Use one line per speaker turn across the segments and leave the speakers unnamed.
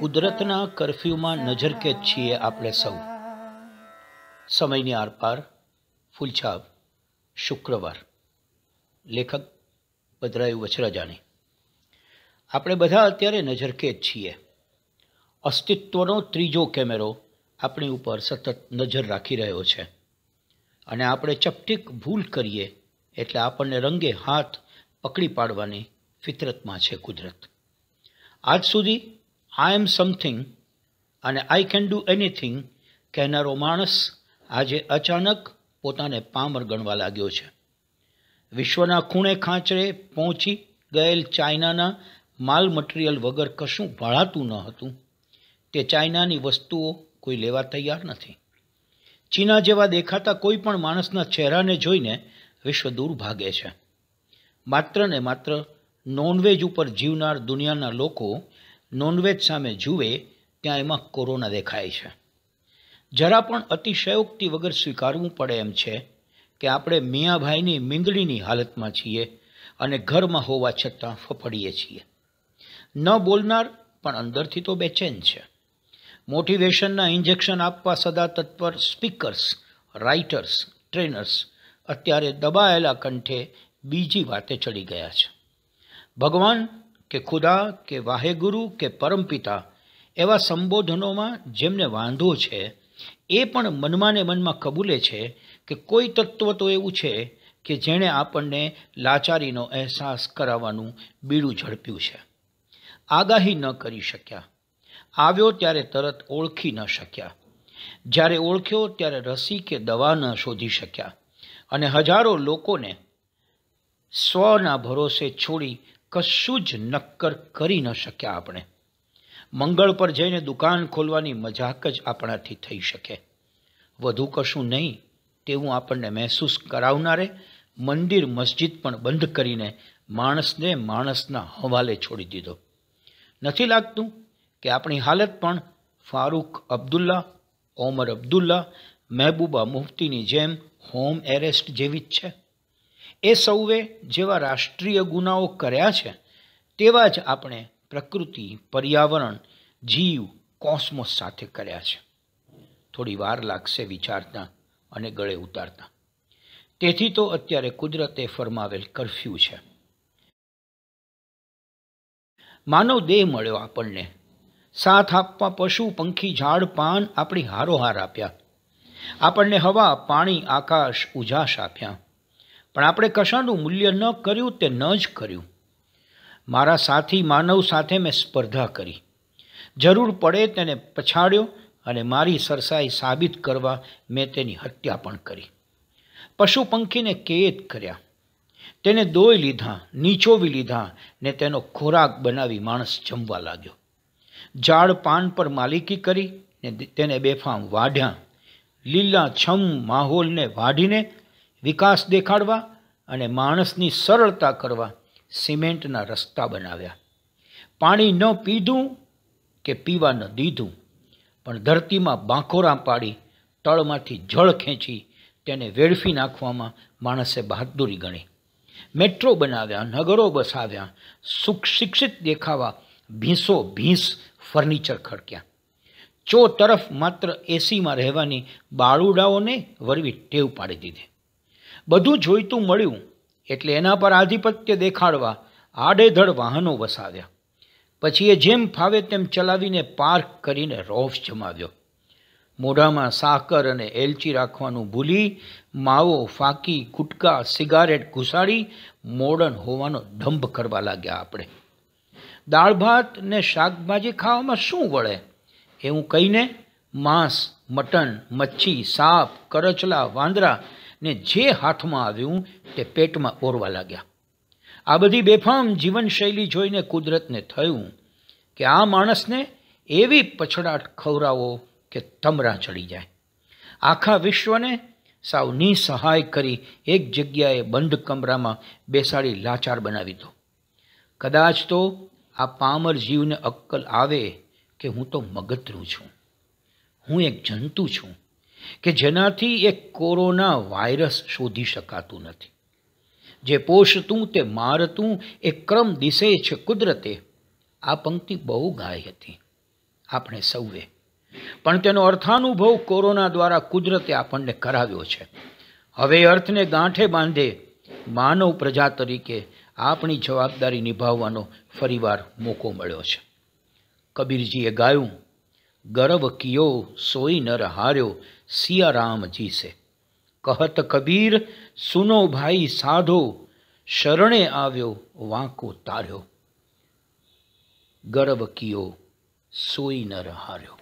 કુદરતના કરફ્યુમાં નજર નજરકેદ છીએ આપણે સૌ સમયની આરપાર ફૂલછાપ શુક્રવાર લેખક બદરાયુ વચરાજાની આપણે બધા અત્યારે નજર નજરકેદ છીએ અસ્તિત્વનો ત્રીજો કેમેરો આપણી ઉપર સતત નજર રાખી રહ્યો છે અને આપણે ચપટીક ભૂલ કરીએ એટલે આપણને રંગે હાથ પકડી પાડવાની ફિતરતમાં છે કુદરત આજ સુધી આઈ એમ સમથિંગ અને આઈ કેન ડૂ એનીથિંગ કહેનારો માણસ આજે અચાનક પોતાને પામર ગણવા લાગ્યો છે વિશ્વના ખૂણે ખાંચરે પહોંચી ગયેલ ચાઇનાના માલ મટીરિયલ વગર કશું ભળાતું ન હતું તે ચાઇનાની વસ્તુઓ કોઈ લેવા તૈયાર નથી ચીના જેવા દેખાતા કોઈ પણ માણસના ચહેરાને જોઈને વિશ્વ દૂર ભાગે છે માત્ર ને માત્ર નોનવેજ ઉપર જીવનાર દુનિયાના લોકો નોનવેજ સામે જુએ ત્યાં એમાં કોરોના દેખાય છે જરા પણ અતિશયોક્તિ વગર સ્વીકારવું પડે એમ છે કે આપણે મિયાભાઈની મીંદડીની હાલતમાં છીએ અને ઘરમાં હોવા છતાં ફફડીએ છીએ ન બોલનાર પણ અંદરથી તો બેચેન છે મોટિવેશનના ઇન્જેક્શન આપવા સદા તત્પર સ્પીકર્સ રાઇટર્સ ટ્રેનર્સ અત્યારે દબાયેલા કંઠે બીજી વાતે ચડી ગયા છે ભગવાન કે ખુદા કે વાહેગુરુ કે પરમપિતા એવા સંબોધનોમાં જેમને વાંધો છે એ પણ મનમાંને મનમાં કબૂલે છે કે કોઈ તત્વ તો એવું છે કે જેણે આપણને લાચારીનો અહેસાસ કરાવવાનું બીડું ઝડપ્યું છે આગાહી ન કરી શક્યા આવ્યો ત્યારે તરત ઓળખી ન શક્યા જ્યારે ઓળખ્યો ત્યારે રસી કે દવા ન શોધી શક્યા અને હજારો લોકોને સ્વના ભરોસે છોડી કશું જ નક્કર કરી ન શક્યા આપણે મંગળ પર જઈને દુકાન ખોલવાની મજાક જ આપણાથી થઈ શકે વધુ કશું નહીં તેવું આપણને મહેસૂસ કરાવનારે મંદિર મસ્જિદ પણ બંધ કરીને માણસને માણસના હવાલે છોડી દીધો નથી લાગતું કે આપણી હાલત પણ ફારૂક અબ્દુલ્લા ઓમર અબ્દુલ્લા મહેબૂબા મુફ્તીની જેમ હોમ એરેસ્ટ જેવી જ છે એ સૌએ જેવા રાષ્ટ્રીય ગુનાઓ કર્યા છે તેવા જ આપણે પ્રકૃતિ પર્યાવરણ જીવ કોસ્મોસ સાથે કર્યા છે થોડી વાર લાગશે વિચારતા અને ગળે ઉતારતા તેથી તો અત્યારે કુદરતે ફરમાવેલ કરફ્યુ છે માનવ દેહ મળ્યો આપણને સાથ આપવા પશુ પંખી ઝાડ પાન આપણી હારોહાર આપ્યા આપણને હવા પાણી આકાશ ઉજાશ આપ્યા પણ આપણે કશાનું મૂલ્ય ન કર્યું તે ન જ કર્યું મારા સાથી માનવ સાથે મેં સ્પર્ધા કરી જરૂર પડે તેને પછાડ્યો અને મારી સરસાઈ સાબિત કરવા મેં તેની હત્યા પણ કરી પશુ પંખીને કેદ કર્યા તેને દોઈ લીધા નીચોવી લીધા ને તેનો ખોરાક બનાવી માણસ જમવા લાગ્યો ઝાડ પાન પર માલિકી કરી ને તેને બેફામ વાઢ્યા લીલા છમ માહોલને વાઢીને વિકાસ દેખાડવા અને માણસની સરળતા કરવા સિમેન્ટના રસ્તા બનાવ્યા પાણી ન પીધું કે પીવા ન દીધું પણ ધરતીમાં બાંખોરા પાડી તળમાંથી જળ ખેંચી તેને વેડફી નાખવામાં માણસે બહાદુરી ગણી મેટ્રો બનાવ્યા નગરો બસાવ્યા સુખ શિક્ષિત દેખાવા ભીંસો ભીંસ ફર્નિચર ખડક્યા ચો તરફ માત્ર એસીમાં રહેવાની બાળુડાઓને વરવી ટેવ પાડી દીધી બધું જોઈતું મળ્યું એટલે એના પર આધિપત્ય દેખાડવા આડેધડ વાહનો વસાવ્યા પછી એ જેમ ફાવે તેમ ચલાવીને પાર્ક કરીને રોફ જમાવ્યો મોઢામાં સાકર અને એલચી રાખવાનું ભૂલી માવો ફાકી ગુટકા સિગારેટ ઘુસાડી મોડર્ન હોવાનો દંભ કરવા લાગ્યા આપણે દાળ ભાત ને શાકભાજી ખાવામાં શું વળે એવું કહીને માંસ મટન મચ્છી સાપ કરચલા વાંદરા ને જે હાથમાં આવ્યું તે પેટમાં ઓરવા લાગ્યા આ બધી બેફામ જીવનશૈલી જોઈને કુદરતને થયું કે આ માણસને એવી પછડાટ ખવરાવો કે તમરા ચડી જાય આખા વિશ્વને સાવ નિસહાય કરી એક જગ્યાએ બંધ કમરામાં બેસાડી લાચાર બનાવી દો કદાચ તો આ પામર જીવને અક્કલ આવે કે હું તો મગતરું છું હું એક જંતુ છું કે જેનાથી એ કોરોના વાયરસ શોધી શકાતું નથી જે પોષતું તે મારતું એ ક્રમ દિશે છે કુદરતે આ પંક્તિ બહુ ગાય હતી આપણે સૌએ પણ તેનો અર્થાનુભવ કોરોના દ્વારા કુદરતે આપણને કરાવ્યો છે હવે અર્થને ગાંઠે બાંધે માનવ પ્રજા તરીકે આપણી જવાબદારી નિભાવવાનો ફરીવાર મોકો મળ્યો છે કબીરજીએ ગાયું ગર્વ કિયો સોઈ નર હાર્યો સિયારામજી સે કહત કબીર સુનો ભાઈ સાધો શરણે આવ્યો વાંકો તાર્યો ગર્વ કિયો સોઈ નર હાર્યો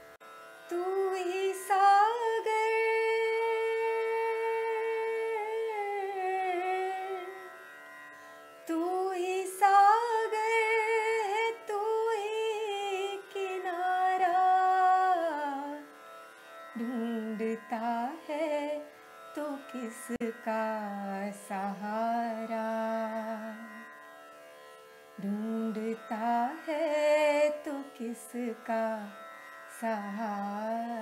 इसका सहारा